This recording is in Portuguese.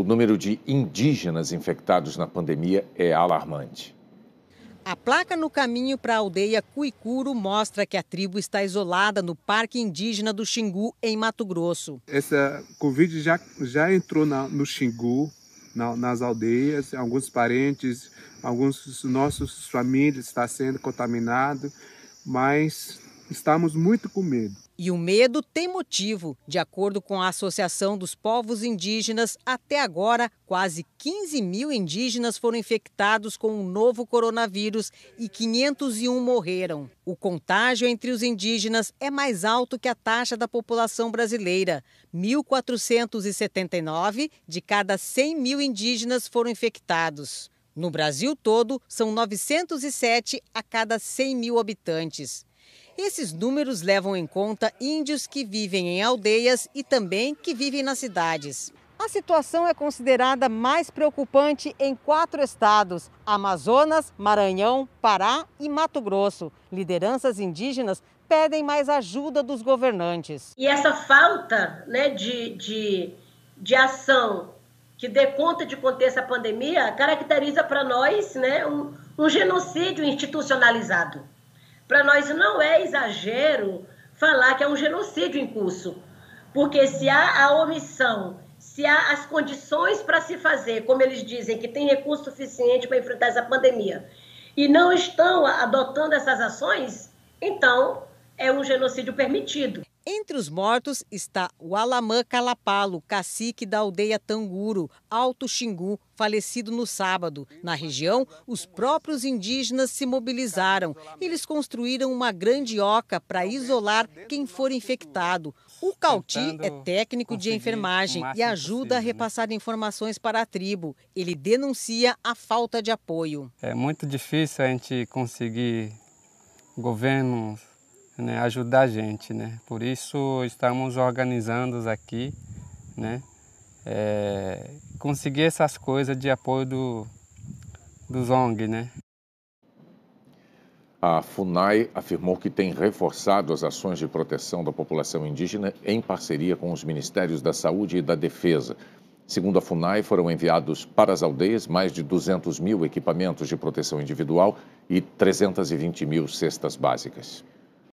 o número de indígenas infectados na pandemia é alarmante. A placa no caminho para a aldeia Cuicuro mostra que a tribo está isolada no Parque Indígena do Xingu, em Mato Grosso. Essa Covid já, já entrou na, no Xingu, na, nas aldeias. Alguns parentes, alguns nossos famílias estão sendo contaminados, mas Estamos muito com medo. E o medo tem motivo. De acordo com a Associação dos Povos Indígenas, até agora, quase 15 mil indígenas foram infectados com o novo coronavírus e 501 morreram. O contágio entre os indígenas é mais alto que a taxa da população brasileira. 1.479 de cada 100 mil indígenas foram infectados. No Brasil todo, são 907 a cada 100 mil habitantes. Esses números levam em conta índios que vivem em aldeias e também que vivem nas cidades. A situação é considerada mais preocupante em quatro estados: Amazonas, Maranhão, Pará e Mato Grosso. Lideranças indígenas pedem mais ajuda dos governantes. E essa falta né, de, de, de ação que dê conta de conter essa pandemia caracteriza para nós né, um, um genocídio institucionalizado. Para nós não é exagero falar que é um genocídio em curso, porque se há a omissão, se há as condições para se fazer, como eles dizem, que tem recurso suficiente para enfrentar essa pandemia, e não estão adotando essas ações, então é um genocídio permitido. Entre os mortos está o Alamã Calapalo, cacique da aldeia Tanguro, Alto Xingu, falecido no sábado. Na região, os próprios indígenas se mobilizaram. Eles construíram uma grande oca para isolar quem for infectado. O Cauti é técnico de enfermagem e ajuda a né? repassar informações para a tribo. Ele denuncia a falta de apoio. É muito difícil a gente conseguir governos né, ajudar a gente. Né? Por isso estamos organizando aqui, né, é, conseguir essas coisas de apoio do, do ONG. Né? A FUNAI afirmou que tem reforçado as ações de proteção da população indígena em parceria com os Ministérios da Saúde e da Defesa. Segundo a FUNAI, foram enviados para as aldeias mais de 200 mil equipamentos de proteção individual e 320 mil cestas básicas.